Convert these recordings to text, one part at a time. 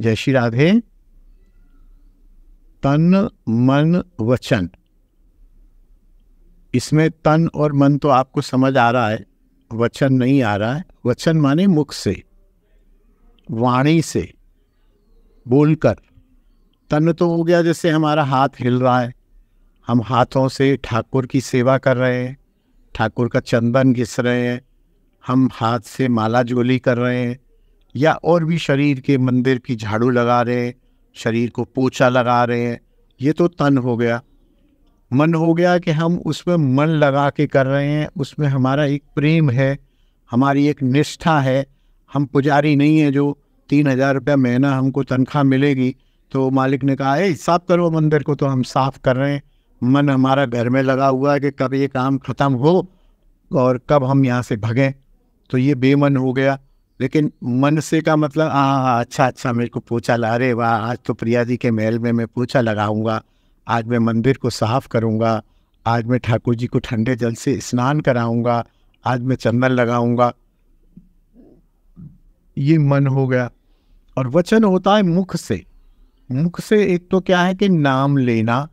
जय श्री राधे तन मन वचन इसमें तन और मन तो आपको समझ आ रहा है वचन नहीं आ रहा है वचन माने मुख से वाणी से बोलकर तन तो हो गया जैसे हमारा हाथ हिल रहा है हम हाथों से ठाकुर की सेवा कर रहे हैं ठाकुर का चंदन घिस रहे हैं हम हाथ से माला जोली कर रहे हैं या और भी शरीर के मंदिर की झाड़ू लगा रहे हैं शरीर को पोछा लगा रहे हैं ये तो तन हो गया मन हो गया कि हम उसमें मन लगा के कर रहे हैं उसमें हमारा एक प्रेम है हमारी एक निष्ठा है हम पुजारी नहीं है जो तीन हज़ार रुपया महीना हमको तनख्वाह मिलेगी तो मालिक ने कहा है साफ करो मंदिर को तो हम साफ़ कर रहे हैं मन हमारा घर में लगा हुआ है कि कब ये काम ख़त्म हो और कब हम यहाँ से भगें तो ये बेमन हो गया लेकिन मन से का मतलब हाँ हाँ अच्छा अच्छा मेरे को पोछा ला रहे वाह आज तो प्रिया जी के महल में मैं पूछा लगाऊंगा आज मैं मंदिर को साफ करूंगा आज मैं ठाकुर जी को ठंडे जल से स्नान कराऊंगा आज मैं चंदन लगाऊंगा ये मन हो गया और वचन होता है मुख से मुख से एक तो क्या है कि नाम लेना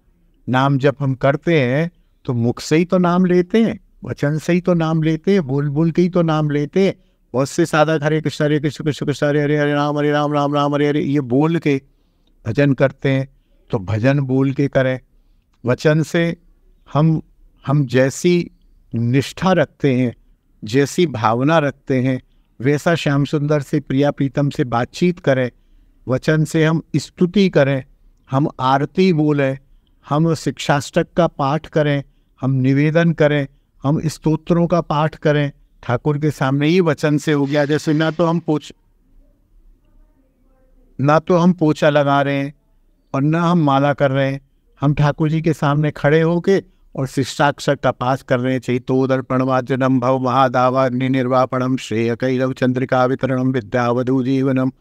नाम जब हम करते हैं तो मुख से ही तो नाम लेते हैं वचन से ही तो नाम लेते हैं बोल बोल के ही तो नाम लेते हैं बहुत से साधक हरे कृष्ण हरे कृष्ण कृष्ण कृष्ण हरे हरे हरे राम हरे राम राम राम हरे हरे ये बोल के भजन करते हैं तो भजन बोल के करें वचन से हम हम जैसी निष्ठा रखते हैं जैसी भावना रखते हैं वैसा श्याम सुंदर से प्रिया प्रीतम से बातचीत करें वचन से हम स्तुति करें हम आरती बोलें हम शिक्षाष्टक का पाठ करें हम निवेदन करें हम स्तोत्रों का पाठ करें ठाकुर के सामने ही वचन से हो गया जैसे ना तो हम पोछ ना तो हम पोछा लगा रहे हैं और ना हम माला कर रहे हैं हम ठाकुर जी के सामने खड़े होके और शिष्टाक्षर का पास कर रहे हैं चाहिए तो दर्पणवाचनम भव महादावाग्नि निर्वापणम श्रेय कई चंद्रिका वितरणम विद्यावधु जीवनम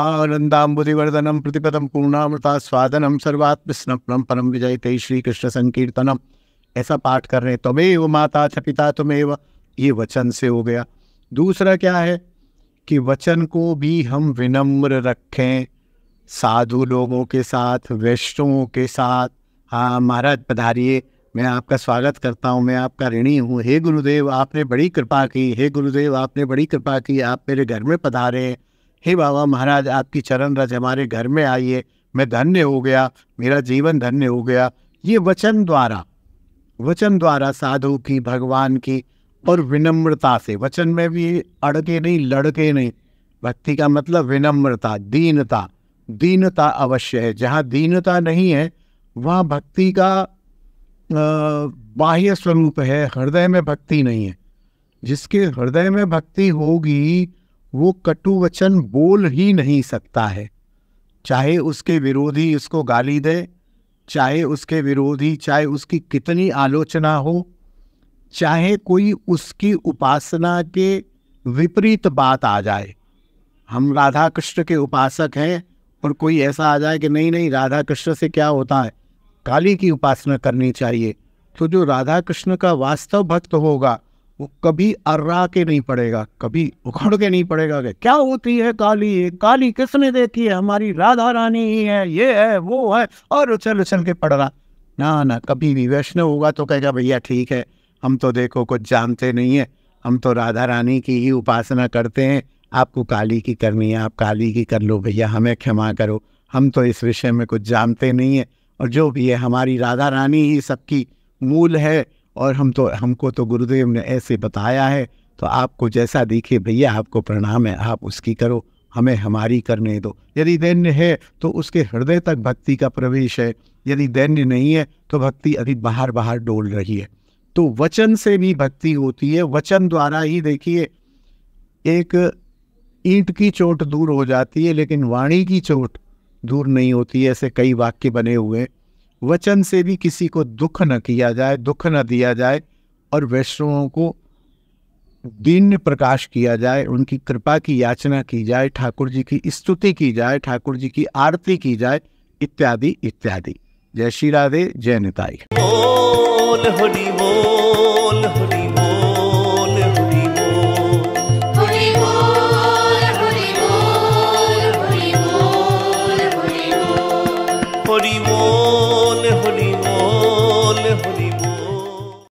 आनंदाबुदिवर्धनम प्रतिपदम पूर्णामृता स्वादनम सर्वात्म स्नपनम परम विजय तय श्री कृष्ण संकीर्तनम ऐसा पाठ कर रहे हैं तमेव माता च पिता तुमेव ये वचन से हो गया दूसरा क्या है कि वचन को भी हम विनम्र रखें साधु लोगों के साथ वैष्णवों के साथ हाँ महाराज पधारिए मैं आपका स्वागत करता हूँ मैं आपका ऋणी हूँ हे गुरुदेव आपने बड़ी कृपा की हे गुरुदेव आपने बड़ी कृपा की आप मेरे घर में पधारे हे बाबा महाराज आपकी चरण रज हमारे घर में आइए मैं धन्य हो गया मेरा जीवन धन्य हो गया ये वचन द्वारा वचन द्वारा साधु की भगवान की और विनम्रता से वचन में भी अड़के नहीं लड़के नहीं भक्ति का मतलब विनम्रता दीनता दीनता अवश्य है जहाँ दीनता नहीं है वहाँ भक्ति का बाह्य स्वरूप है हृदय में भक्ति नहीं है जिसके हृदय में भक्ति होगी वो कटु वचन बोल ही नहीं सकता है चाहे उसके विरोधी उसको गाली दे चाहे उसके विरोधी चाहे उसकी कितनी आलोचना हो चाहे कोई उसकी उपासना के विपरीत बात आ जाए हम राधा कृष्ण के उपासक हैं और कोई ऐसा आ जाए कि नहीं नहीं राधा कृष्ण से क्या होता है काली की उपासना करनी चाहिए तो जो राधा कृष्ण का वास्तव भक्त होगा वो कभी अर्रा के नहीं पड़ेगा कभी उखड़ के नहीं पड़ेगा कि क्या होती है काली काली किसने देखी है हमारी राधा रानी ही है ये है वो है और उछल उछल के पड़ रहा ना ना कभी भी वैष्णव होगा तो कहेगा भैया ठीक है हम तो देखो कुछ जानते नहीं है हम तो राधा रानी की ही उपासना करते हैं आपको काली की करनी है आप काली की कर लो भैया हमें क्षमा करो हम तो इस विषय में कुछ जानते नहीं है और जो भी है हमारी राधा रानी ही सबकी मूल है और हम तो हमको तो गुरुदेव ने ऐसे बताया है तो आपको जैसा दिखे भैया आपको प्रणाम है आप उसकी करो हमें हमारी करने दो यदि दैन्य है तो उसके हृदय तक भक्ति का प्रवेश है यदि दैन्य नहीं है तो भक्ति अभी बाहर बाहर डोल रही है तो वचन से भी भक्ति होती है वचन द्वारा ही देखिए एक ईंट की चोट दूर हो जाती है लेकिन वाणी की चोट दूर नहीं होती है ऐसे कई वाक्य बने हुए वचन से भी किसी को दुख न किया जाए दुख न दिया जाए और वैष्णवों को दीन्य प्रकाश किया जाए उनकी कृपा की याचना की जाए ठाकुर जी की स्तुति की जाए ठाकुर जी की आरती की जाए इत्यादि इत्यादि जय श्री राधे जय निताई হরি বল হরি